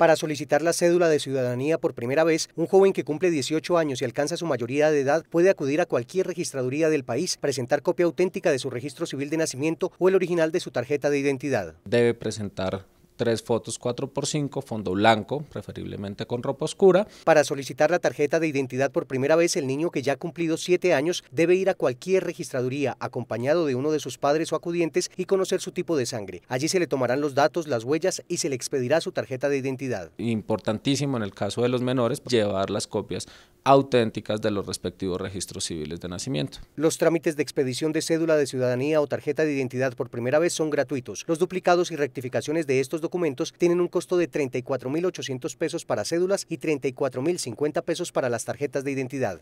para solicitar la cédula de ciudadanía por primera vez, un joven que cumple 18 años y alcanza su mayoría de edad puede acudir a cualquier registraduría del país, presentar copia auténtica de su registro civil de nacimiento o el original de su tarjeta de identidad. Debe presentar tres fotos 4x5, fondo blanco, preferiblemente con ropa oscura. Para solicitar la tarjeta de identidad por primera vez, el niño que ya ha cumplido siete años debe ir a cualquier registraduría acompañado de uno de sus padres o acudientes y conocer su tipo de sangre. Allí se le tomarán los datos, las huellas y se le expedirá su tarjeta de identidad. Importantísimo en el caso de los menores llevar las copias auténticas de los respectivos registros civiles de nacimiento. Los trámites de expedición de cédula de ciudadanía o tarjeta de identidad por primera vez son gratuitos. Los duplicados y rectificaciones de estos documentos tienen un costo de 34.800 pesos para cédulas y 34.050 pesos para las tarjetas de identidad.